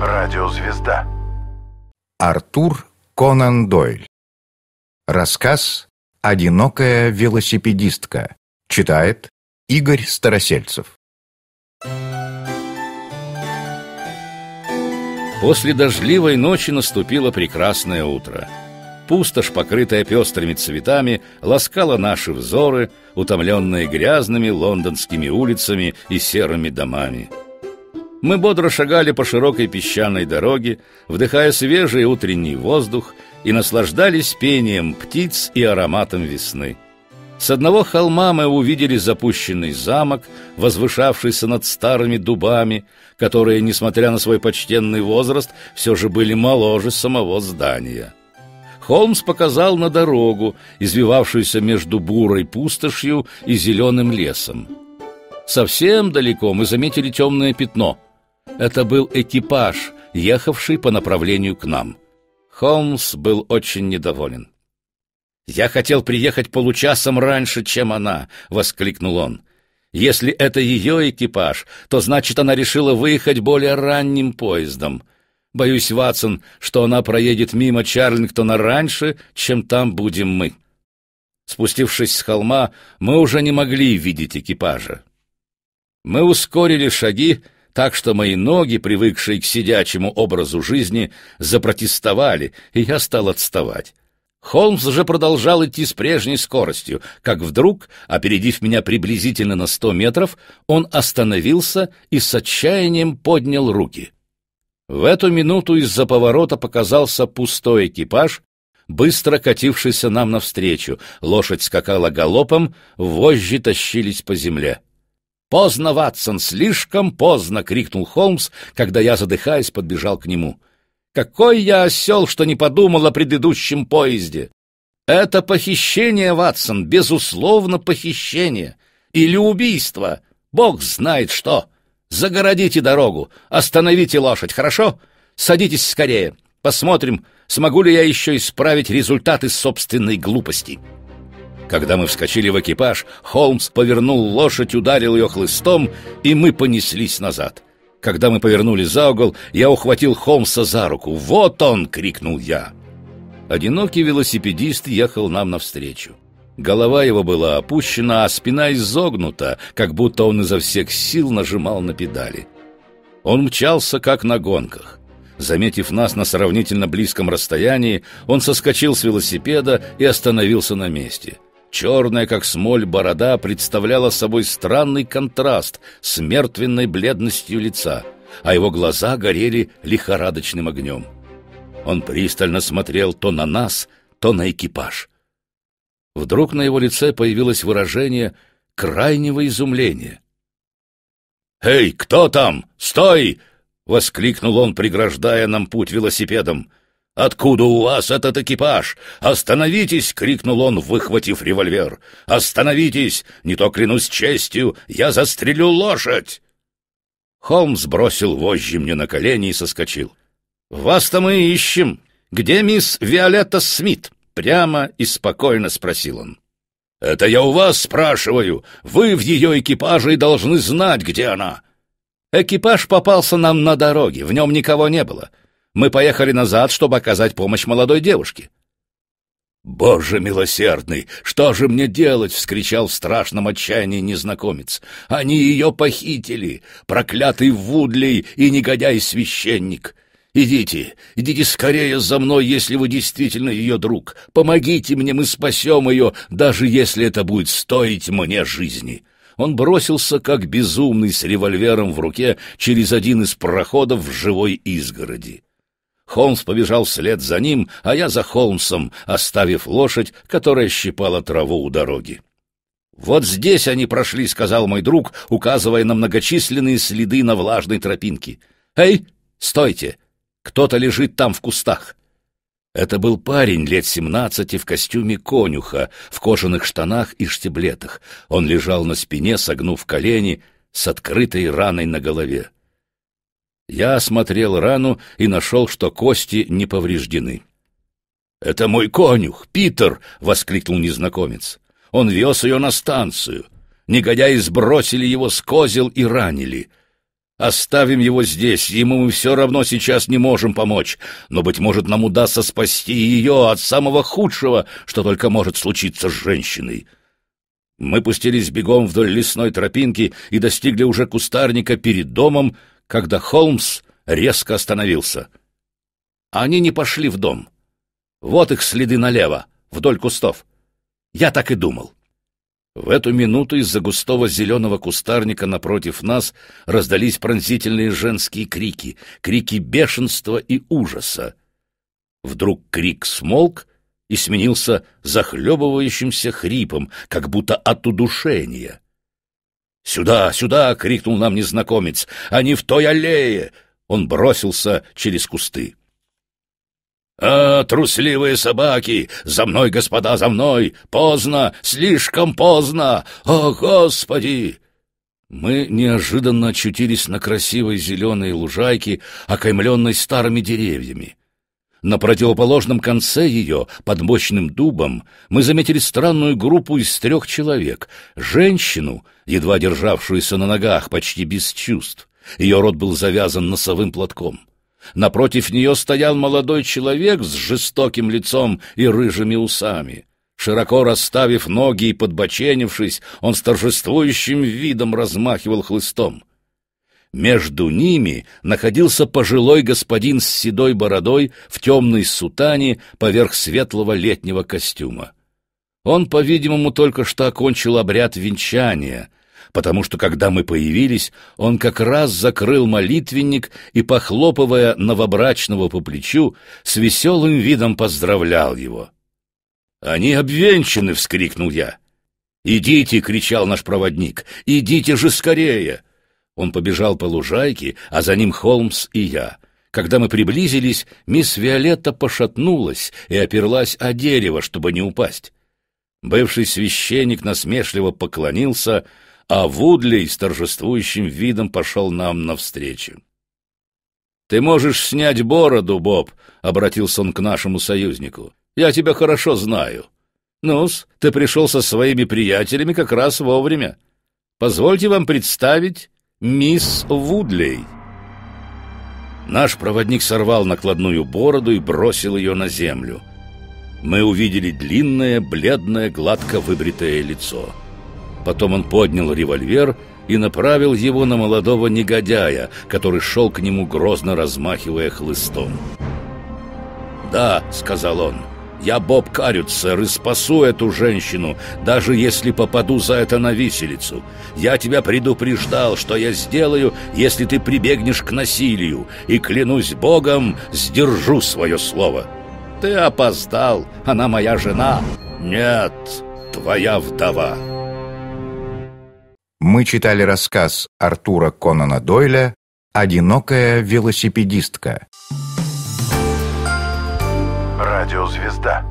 Радиозвезда. Артур Конан Дойль. Рассказ «Одинокая велосипедистка». Читает Игорь Старосельцев. После дождливой ночи наступило прекрасное утро. Пустошь, покрытая пестрыми цветами, ласкала наши взоры, утомленные грязными лондонскими улицами и серыми домами – мы бодро шагали по широкой песчаной дороге, вдыхая свежий утренний воздух и наслаждались пением птиц и ароматом весны. С одного холма мы увидели запущенный замок, возвышавшийся над старыми дубами, которые, несмотря на свой почтенный возраст, все же были моложе самого здания. Холмс показал на дорогу, извивавшуюся между бурой пустошью и зеленым лесом. Совсем далеко мы заметили темное пятно — это был экипаж, ехавший по направлению к нам. Холмс был очень недоволен. «Я хотел приехать получасом раньше, чем она!» — воскликнул он. «Если это ее экипаж, то значит, она решила выехать более ранним поездом. Боюсь, Ватсон, что она проедет мимо Чарлингтона раньше, чем там будем мы». Спустившись с холма, мы уже не могли видеть экипажа. Мы ускорили шаги, так что мои ноги, привыкшие к сидячему образу жизни, запротестовали, и я стал отставать. Холмс же продолжал идти с прежней скоростью, как вдруг, опередив меня приблизительно на сто метров, он остановился и с отчаянием поднял руки. В эту минуту из-за поворота показался пустой экипаж, быстро катившийся нам навстречу, лошадь скакала галопом, вожжи тащились по земле. «Поздно, Ватсон, слишком поздно!» — крикнул Холмс, когда я, задыхаясь, подбежал к нему. «Какой я осел, что не подумал о предыдущем поезде!» «Это похищение, Ватсон, безусловно, похищение! Или убийство! Бог знает что! Загородите дорогу, остановите лошадь, хорошо? Садитесь скорее, посмотрим, смогу ли я еще исправить результаты собственной глупости!» Когда мы вскочили в экипаж, Холмс повернул лошадь, ударил ее хлыстом, и мы понеслись назад. Когда мы повернули за угол, я ухватил Холмса за руку. «Вот он!» — крикнул я. Одинокий велосипедист ехал нам навстречу. Голова его была опущена, а спина изогнута, как будто он изо всех сил нажимал на педали. Он мчался, как на гонках. Заметив нас на сравнительно близком расстоянии, он соскочил с велосипеда и остановился на месте — Черная, как смоль, борода представляла собой странный контраст с мертвенной бледностью лица, а его глаза горели лихорадочным огнем. Он пристально смотрел то на нас, то на экипаж. Вдруг на его лице появилось выражение крайнего изумления. «Эй, кто там? Стой!» — воскликнул он, преграждая нам путь велосипедом — «Откуда у вас этот экипаж? Остановитесь!» — крикнул он, выхватив револьвер. «Остановитесь! Не то клянусь честью, я застрелю лошадь!» Холмс бросил вожжи мне на колени и соскочил. «Вас-то мы ищем! Где мисс Виолетта Смит?» — прямо и спокойно спросил он. «Это я у вас спрашиваю. Вы в ее экипаже и должны знать, где она». «Экипаж попался нам на дороге, в нем никого не было. Мы поехали назад, чтобы оказать помощь молодой девушке. «Боже милосердный, что же мне делать?» — вскричал в страшном отчаянии незнакомец. «Они ее похитили, проклятый Вудлей и негодяй-священник! Идите, идите скорее за мной, если вы действительно ее друг. Помогите мне, мы спасем ее, даже если это будет стоить мне жизни!» Он бросился, как безумный, с револьвером в руке, через один из проходов в живой изгороди. Холмс побежал вслед за ним, а я за Холмсом, оставив лошадь, которая щипала траву у дороги. «Вот здесь они прошли», — сказал мой друг, указывая на многочисленные следы на влажной тропинке. «Эй, стойте! Кто-то лежит там в кустах!» Это был парень лет семнадцати в костюме конюха, в кожаных штанах и штиблетах. Он лежал на спине, согнув колени, с открытой раной на голове. Я осмотрел рану и нашел, что кости не повреждены. «Это мой конюх, Питер!» — воскликнул незнакомец. «Он вез ее на станцию. Негодяи сбросили его с козел и ранили. Оставим его здесь, ему мы все равно сейчас не можем помочь, но, быть может, нам удастся спасти ее от самого худшего, что только может случиться с женщиной». Мы пустились бегом вдоль лесной тропинки и достигли уже кустарника перед домом, когда Холмс резко остановился. Они не пошли в дом. Вот их следы налево, вдоль кустов. Я так и думал. В эту минуту из-за густого зеленого кустарника напротив нас раздались пронзительные женские крики, крики бешенства и ужаса. Вдруг крик смолк и сменился захлебывающимся хрипом, как будто от удушения. «Сюда, сюда!» — крикнул нам незнакомец. Они в той аллее!» Он бросился через кусты. «А, трусливые собаки! За мной, господа, за мной! Поздно! Слишком поздно! О, Господи!» Мы неожиданно очутились на красивой зеленой лужайке, окаймленной старыми деревьями. На противоположном конце ее, под мощным дубом, мы заметили странную группу из трех человек. Женщину, едва державшуюся на ногах, почти без чувств. Ее рот был завязан носовым платком. Напротив нее стоял молодой человек с жестоким лицом и рыжими усами. Широко расставив ноги и подбоченившись, он с торжествующим видом размахивал хлыстом. Между ними находился пожилой господин с седой бородой в темной сутане поверх светлого летнего костюма. Он, по-видимому, только что окончил обряд венчания, потому что, когда мы появились, он как раз закрыл молитвенник и, похлопывая новобрачного по плечу, с веселым видом поздравлял его. «Они обвенчаны!» — вскрикнул я. «Идите!» — кричал наш проводник. «Идите же скорее!» Он побежал по лужайке, а за ним Холмс и я. Когда мы приблизились, мисс Виолетта пошатнулась и оперлась о дерево, чтобы не упасть. Бывший священник насмешливо поклонился, а Вудли с торжествующим видом пошел нам навстречу. «Ты можешь снять бороду, Боб», — обратился он к нашему союзнику. «Я тебя хорошо знаю. ну ты пришел со своими приятелями как раз вовремя. Позвольте вам представить Мисс Вудлей. Наш проводник сорвал накладную бороду и бросил ее на землю. Мы увидели длинное, бледное, гладко выбритое лицо. Потом он поднял револьвер и направил его на молодого негодяя, который шел к нему, грозно размахивая хлыстом. «Да», — сказал он, — я Боб Карют, сэр, и спасу эту женщину, даже если попаду за это на виселицу. Я тебя предупреждал, что я сделаю, если ты прибегнешь к насилию, и, клянусь Богом, сдержу свое слово. Ты опоздал, она моя жена. Нет, твоя вдова. Мы читали рассказ Артура Конана Дойля «Одинокая велосипедистка». «Радиозвезда».